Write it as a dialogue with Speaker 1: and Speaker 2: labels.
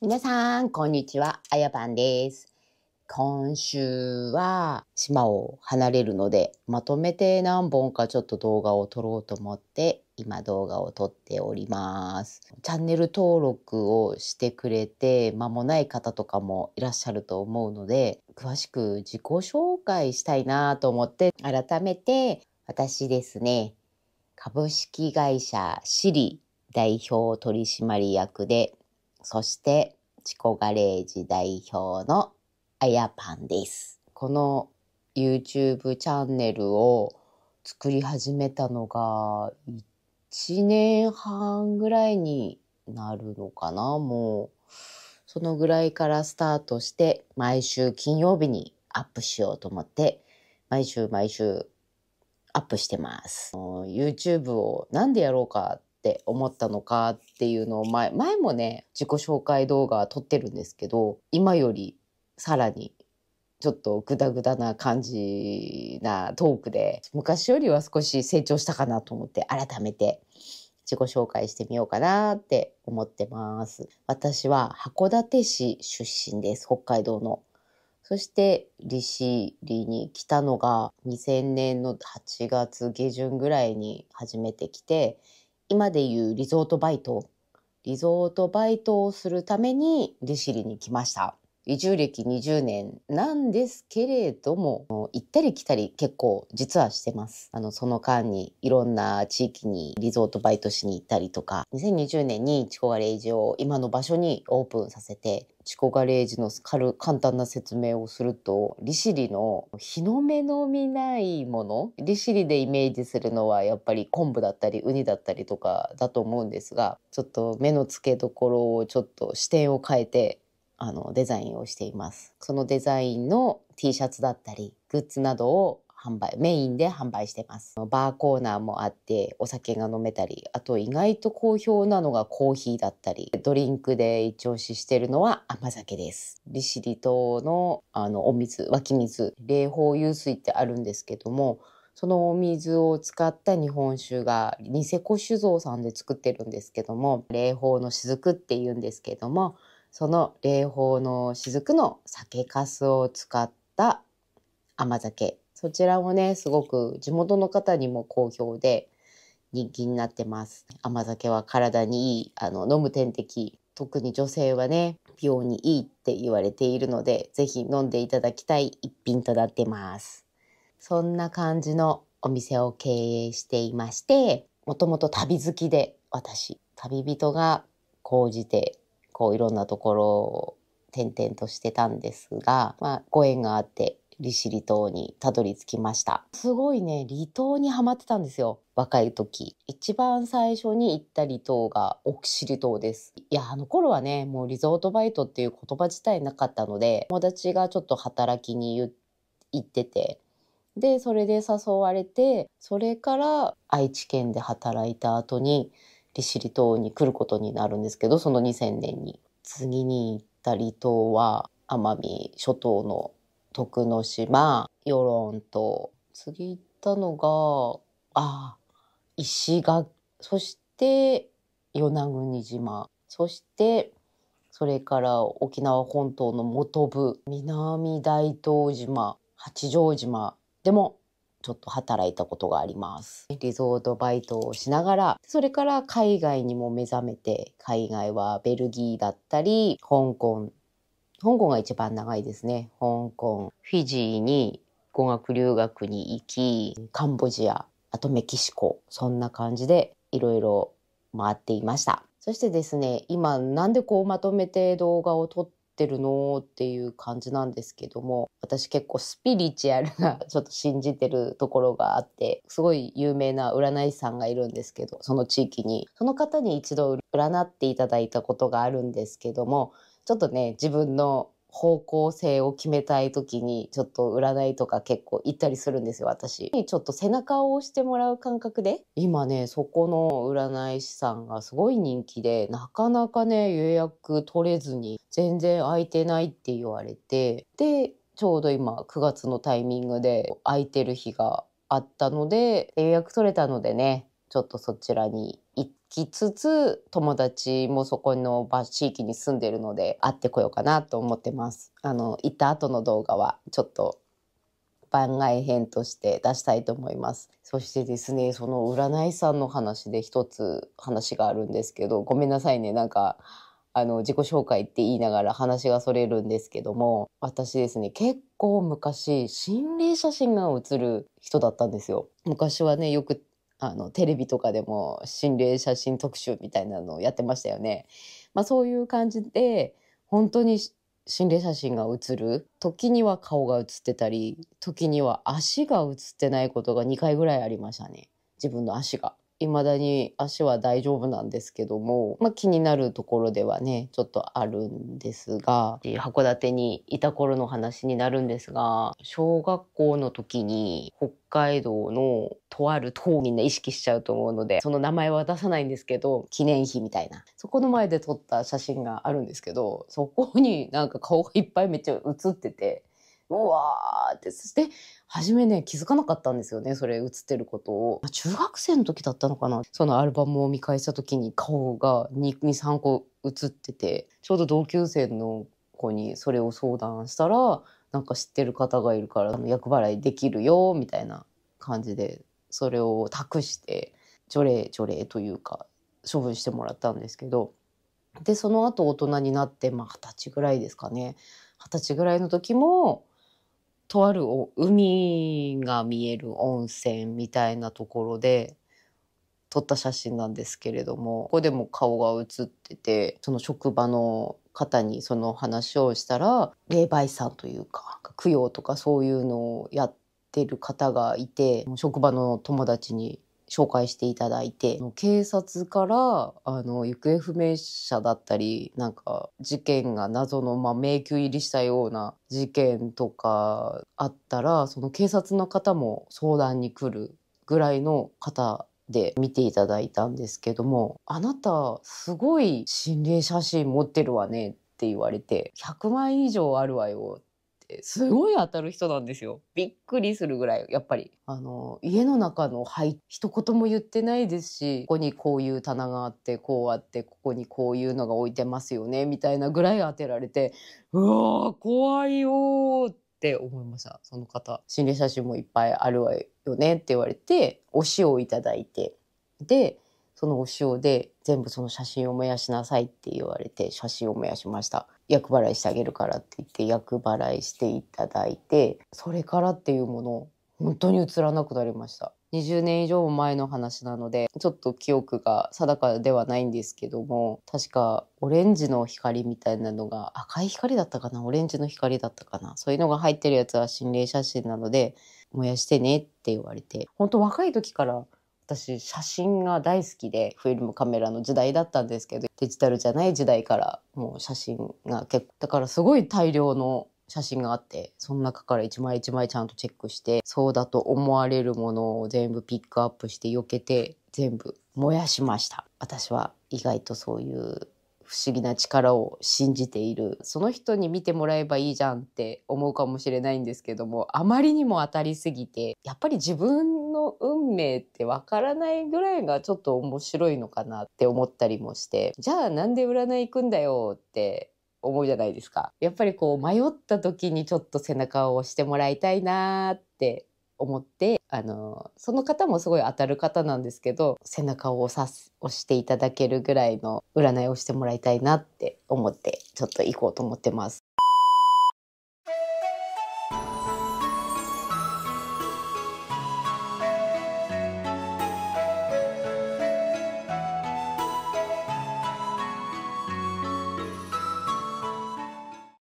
Speaker 1: 皆さん、こんにちは。あやばんです。今週は島を離れるので、まとめて何本かちょっと動画を撮ろうと思って、今動画を撮っております。チャンネル登録をしてくれて、間もない方とかもいらっしゃると思うので、詳しく自己紹介したいなと思って、改めて私ですね、株式会社シリ代表取締役でそしてチコガレージ代表のあやぱんです。この YouTube チャンネルを作り始めたのが1年半ぐらいになるのかなもうそのぐらいからスタートして毎週金曜日にアップしようと思って毎週毎週アップしてます。YouTube をなんでやろうかっって思ったのかっていうのを前前もね自己紹介動画撮ってるんですけど今よりさらにちょっとグダグダな感じなトークで昔よりは少し成長したかなと思って改めて自己紹介してみようかなって思ってます。私は函館市出身です北海道の。そして利尻に来たのが2000年の8月下旬ぐらいに初めて来て今でいうリゾートバイトリゾートバイトをするために利尻に来ました。移住歴20年なんですけれども、行ったり来たり結構実はしてます。あの、その間にいろんな地域にリゾートバイトしに行ったりとか、2020年にチコガレージを今の場所にオープンさせて、チコガレージの軽簡単な説明をすると利尻の日の目の見ないもの利尻でイメージするのはやっぱり昆布だったりウニだったりとかだと思うんですがちょっと目の付けどころをちょっと視点を変えてあのデザインをしています。そのデザインの T シャツだったりグッズなどを販売メインで販売してますバーコーナーもあってお酒が飲めたりあと意外と好評なのがコーヒーだったりドリンクで一押ししてるのは甘酒です利尻島のあのお水湧き水霊峰湧水ってあるんですけどもそのお水を使った日本酒がニセコ酒造さんで作ってるんですけども霊峰の雫っていうんですけどもその霊峰の雫の酒粕を使った甘酒そちらもねすごく地元の方にも好評で人気になってます甘酒は体にいいあの飲む点滴特に女性はね美容にいいって言われているので是非飲んでいただきたい一品となってますそんな感じのお店を経営していましてもともと旅好きで私旅人が高じてこういろんなところを転々としてたんですが、まあ、ご縁があって利尻島にたどり着きましたすごいね離島にはまってたんですよ若い時一番最初に行った離島が奥尻島ですいやあの頃はねもうリゾートバイトっていう言葉自体なかったので友達がちょっと働きに行っててでそれで誘われてそれから愛知県で働いた後に利尻島に来ることになるんですけど、その2000年に。次に行った離島は、奄美諸島の徳之島、与論島。次行ったのが、ああ、石垣、そして、与那国島、そして、それから沖縄本島の本部、南大東島、八丈島でもちょっと働いたことがあります。リゾートバイトをしながら、それから海外にも目覚めて、海外はベルギーだったり、香港、香港が一番長いですね。香港、フィジーに語学留学に行き、カンボジア、あとメキシコ、そんな感じでいろいろ回っていました。そしてですね、今なんでこうまとめて動画を撮ってってるのっていう感じなんですけども私結構スピリチュアルな ちょっと信じてるところがあってすごい有名な占い師さんがいるんですけどその地域にその方に一度占っていただいたことがあるんですけどもちょっとね自分の方向性を決めたい時にちょっと占いとか結構行ったりするんですよ私ちょっと背中を押してもらう感覚で今ねそこの占い師さんがすごい人気でなかなかね予約取れずに全然空いてないって言われてでちょうど今9月のタイミングで空いてる日があったので予約取れたのでねちょっとそちらに行きつつ、友達もそこの場、地域に住んでるので、会ってこようかなと思ってます。あの、行った後の動画は、ちょっと番外編として出したいと思います。そしてですね、その占い師さんの話で一つ話があるんですけど、ごめんなさいね、なんか、あの、自己紹介って言いながら話がそれるんですけども、私ですね、結構昔、心霊写真が写る人だったんですよ。昔はね、よくあのテレビとかでも心霊写真特集みたいなのをやってましたよね。まあ、そういう感じで本当に心霊写真が写る時には顔が写ってたり時には足が写ってないことが2回ぐらいありましたね自分の足が。未だに足は大丈夫なんですけども、まあ、気になるところではねちょっとあるんですが函館にいた頃の話になるんですが小学校の時に北海道のとある塔みんな意識しちゃうと思うのでその名前は出さないんですけど記念碑みたいなそこの前で撮った写真があるんですけどそこになんか顔がいっぱいめっちゃ写っててうわーって初めね気づかなかったんですよねそれ映ってることを中学生の時だったのかなそのアルバムを見返した時に顔が23個映っててちょうど同級生の子にそれを相談したらなんか知ってる方がいるから厄払いできるよみたいな感じでそれを託して除霊除霊というか処分してもらったんですけどでその後大人になってまあ二十歳ぐらいですかね二十歳ぐらいの時もとある海が見える温泉みたいなところで撮った写真なんですけれどもここでも顔が写っててその職場の方にその話をしたら霊媒さんというか供養とかそういうのをやってる方がいて職場の友達に紹介していただいて警察からあの行方不明者だったりなんか事件が謎の、まあ、迷宮入りしたような事件とかあったらその警察の方も相談に来るぐらいの方で見ていただいたんですけども「あなたすごい心霊写真持ってるわね」って言われて「100枚以上あるわよ」ってすごい当たる人なんですよびっくりするぐらいやっぱりあの家の中の灰一言も言ってないですしここにこういう棚があってこうあってここにこういうのが置いてますよねみたいなぐらい当てられてうわ怖いよって思いましたその方心霊写真もいっぱいあるわよねって言われてお塩をいただいてでそのお塩で全部その写真を燃やしなさいって言われて写真を燃やしました。厄払いしてあげるからって言って厄払いしていただいて、それからっていうもの、本当に映らなくなりました。20年以上も前の話なのでちょっと記憶が定かではないんですけども確かオレンジの光みたいなのが赤い光だったかなオレンジの光だったかなそういうのが入ってるやつは心霊写真なので燃やしてねって言われて本当若い時から私写真が大好きでフィルムカメラの時代だったんですけどデジタルじゃない時代からもう写真が結構だからすごい大量の写真があってその中から一枚一枚ちゃんとチェックしてそうだと思われるものを全部ピックアップして避けて全部燃やしました私は意外とそういう不思議な力を信じているその人に見てもらえばいいじゃんって思うかもしれないんですけどもあまりにも当たりすぎてやっぱり自分運命ってわからないぐらいがちょっと面白いのかなって思ったりもして、じゃあなんで占い行くんだよって思うじゃないですか。やっぱりこう迷った時にちょっと背中を押してもらいたいなって思って、あの、その方もすごい当たる方なんですけど、背中を押さす、押していただけるぐらいの占いをしてもらいたいなって思って、ちょっと行こうと思ってます。